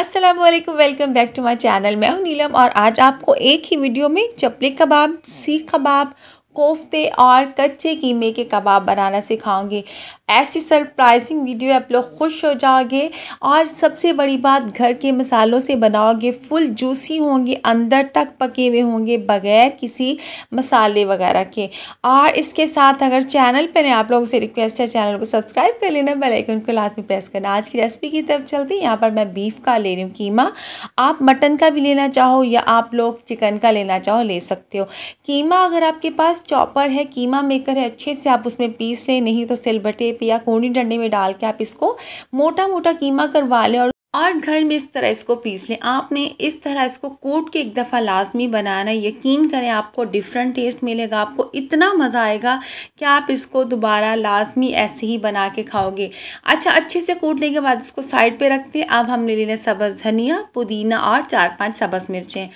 अस्सलाम वालेकुम welcome back to my channel मैं हूं नीलम और आज आपको एक ही वीडियो में चपली कबाब सीख कबाब कोफ्ते और कच्चे कीमे के कबाब बनाना सिखाऊंगी ऐसी सरप्राइजिंग वीडियो आप लोग खुश हो जाओगे और सबसे बड़ी बात घर के मसालों से बनाओगे फुल जूसी होंगे अंदर तक पके हुए होंगे बगैर किसी मसाले वगैरह के और इसके साथ अगर चैनल पर है आप लोगों से रिक्वेस्ट है चैनल को सब्सक्राइब कर लेना बेल आइकन को लास्ट में प्रेस करना आज की रेसिपी की तरफ चलती हैं यहाँ पर मैं बीफ का ले रही हूँ कीमा आप मटन का भी लेना चाहो या आप लोग चिकन का लेना चाहो ले सकते हो कीमा अगर आपके पास चॉपर है कीमा मेकर है अच्छे से आप उसमें पीस लें नहीं तो सिलबटे पे या कोनी डंडे में डाल के आप इसको मोटा मोटा कीमा करवा लें और और घर में इस तरह इसको पीस लें आपने इस तरह इसको कूट के एक दफ़ा लाजमी बनाना यकीन करें आपको डिफरेंट टेस्ट मिलेगा आपको इतना मज़ा आएगा कि आप इसको दोबारा लाजमी ऐसे ही बना के खाओगे अच्छा अच्छे से कोटने के बाद इसको साइड पे रखते हैं अब हमने लेना सब्ज़ धनिया पुदीना और चार पांच सब्ज़ मिर्चें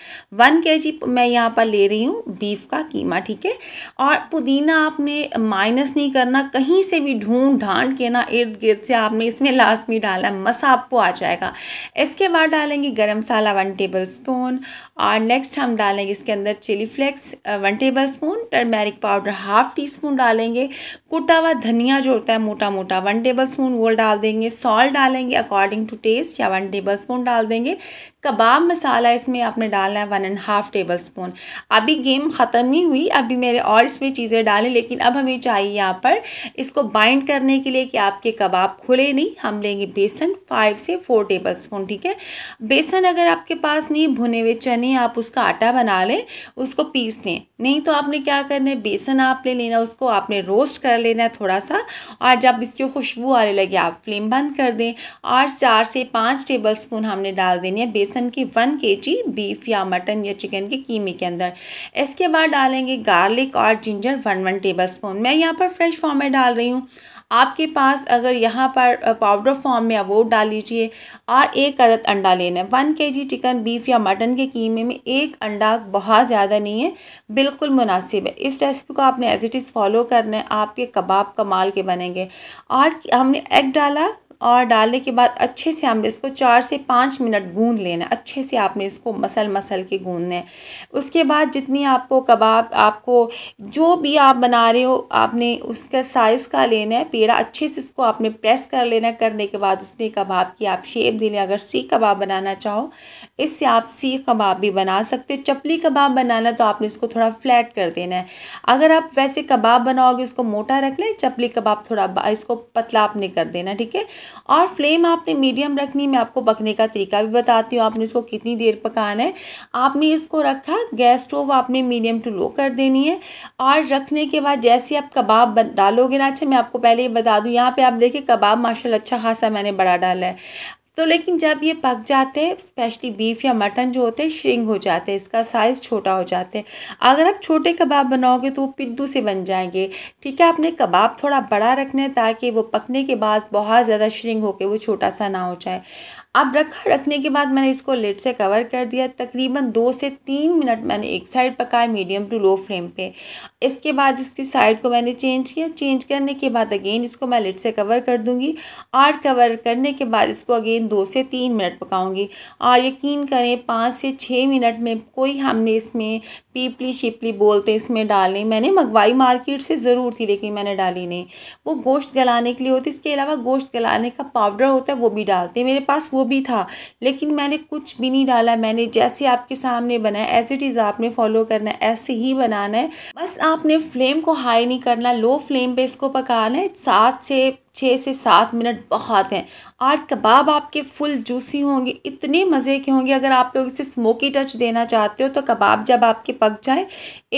वन के जी मैं यहाँ पर ले रही हूँ बीफ का कीमा ठीक है और पुदीना आपने माइनस नहीं करना कहीं से भी ढूंढ ढांड के ना इर्द गिर्द से आपने इसमें लाजमी डाला मसा आपको आ जाएगा जाएगा इसके बाद डालेंगे garam masala one tablespoon और नेक्स्ट हम डालेंगे इसके अंदर chilli flakes one tablespoon turmeric powder half teaspoon डालेंगे कुटा हुआ धनिया जो होता है मोटा मोटा वन टेबल स्पून वो डाल देंगे सॉल्ट डालेंगे अकॉर्डिंग टू टेस्ट या वन टेबल स्पून डाल देंगे कबाब मसाला इसमें आपने डालना है one and half tablespoon अभी गेम ख़त्म नहीं हुई अभी मेरे और इसमें चीज़ें डालें लेकिन अब हमें चाहिए यहाँ पर इसको बाइंड करने के लिए कि आपके कबाब खुले नहीं हम लेंगे बेसन फाइव से फोर टेबल स्पून ठीक है बेसन अगर आपके पास नहीं भुने हुए चने आप उसका आटा बना लें उसको पीस लें नहीं तो आपने क्या करना है बेसन आप ले लेना उसको आपने रोस्ट कर लेना है थोड़ा सा और जब इसकी खुशबू आने लगे आप फ्लेम बंद कर दें और चार से पाँच टेबल स्पून हमने डाल देनी है बेसन बेसन की वन के जी बीफ या मटन या चिकन के कीमे के अंदर इसके बाद डालेंगे गार्लिक और ginger one one tablespoon मैं यहाँ पर फ्रेश फॉर्म में डाल रही हूँ आपके पास अगर यहाँ पर पाउडर फॉर्म में वो डाल लीजिए और एक अदद अंडा लेना है one K G chicken beef या मटन के कीमे में एक अंडा बहुत ज़्यादा नहीं है बिल्कुल मुनासिब है इस रेसिपी को आपने एज इट इज़ फॉलो करना है आपके कबाब कमाल के बनेंगे और हमने एग डाला और डालने के बाद अच्छे से हमने इसको चार से पाँच मिनट गूंद लेना अच्छे से आपने इसको मसल मसल के गूंदना है उसके बाद जितनी आपको कबाब आपको जो भी आप बना रहे हो आपने उसका साइज़ का लेना है पेड़ा अच्छे से इसको आपने प्रेस कर लेना है करने के बाद उसने कबाब की आप शेप देने अगर सीख कबाब बनाना चाहो इससे आप सीख कबाब भी बना सकते हो चपली कबाब बनाना तो आपने इसको थोड़ा फ्लैट कर देना है अगर आप वैसे कबाब बनाओगे इसको मोटा रख लें चपली कबाब थोड़ा इसको पतला आपने कर देना ठीक है और फ्लेम आपने मीडियम रखनी मैं आपको पकने का तरीका भी बताती हूँ आपने इसको कितनी देर पकाना है आपने इसको रखा गैस स्टोव आपने मीडियम टू लो कर देनी है और रखने के बाद जैसे आप कबाब डालोगे ना अच्छा मैं आपको पहले ये बता दूँ यहाँ पर आप देखिए कबाब माशा अच्छा खासा मैंने बड़ा डाला है तो लेकिन जब ये पक जाते हैं स्पेशली बीफ या मटन जो होते हैं श्रिंग हो जाते हैं इसका साइज़ छोटा हो जाते हैं अगर आप छोटे कबाब बनाओगे तो वो पिद्दू से बन जाएंगे ठीक है आपने कबाब थोड़ा बड़ा रखना है ताकि वो पकने के बाद बहुत ज़्यादा श्रिंग होकर वो छोटा सा ना हो जाए अब रखा रखने के बाद मैंने इसको लेट से कवर कर दिया तकरीबन दो से तीन मिनट मैंने एक साइड पकाया मीडियम टू लो फ्लेम पे इसके बाद इसकी साइड को मैंने चेंज किया चेंज करने के बाद अगेन इसको मैं लेट से कवर कर दूँगी और कवर करने के बाद इसको अगेन दो से तीन मिनट पकाऊंगी और यकीन करें पाँच से छः मिनट में कोई हमने इसमें पीपली शिपली बोलते इसमें डालने मैंने मंगवाई मार्केट से ज़रूर थी लेकिन मैंने डाली नहीं वो गोश्त गलाने के लिए होती इसके अलावा गोश्त गलाने का पाउडर होता है वो भी डालते हैं मेरे पास वो भी था लेकिन मैंने कुछ भी नहीं डाला मैंने जैसे आपके सामने बनाया एज इट इज़ आपने फॉलो करना है ऐसे ही बनाना है बस आपने फ्लेम को हाई नहीं करना लो फ्लेम पे इसको पकाना है सात से छः से सात मिनट बहुत हैं आठ कबाब आपके फुल जूसी होंगे इतने मज़े के होंगे अगर आप लोग इसे स्मोकी टच देना चाहते हो तो कबाब जब आपके पक जाए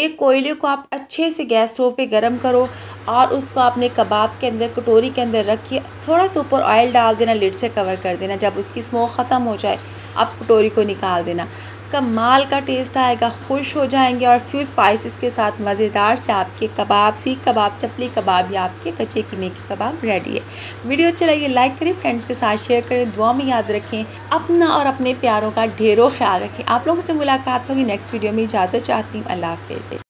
एक कोयले को आप अच्छे से गैस स्टोव पे गर्म करो और उसको आपने कबाब के अंदर कटोरी के अंदर रखिए थोड़ा सा ऊपर ऑयल डाल देना लिड से कवर कर देना जब उसकी स्मोक ख़त्म हो जाए आप कटोरी को निकाल देना कमाल का टेस्ट आएगा खुश हो जाएंगे और फ्यू स्पाइसेस के साथ मज़ेदार से आपके कबाब सीख कबाब चपली कबाब या आपके कच्चे की के कबाब रेडी है वीडियो अच्छी लगे लाइक करें फ्रेंड्स के साथ शेयर करें दुआ में याद रखें अपना और अपने प्यारों का ढेरों ख्याल रखें आप लोगों से मुलाकात होगी नेक्स्ट वीडियो में इजाज़त चाहती हूँ अल्लाह हाफिज़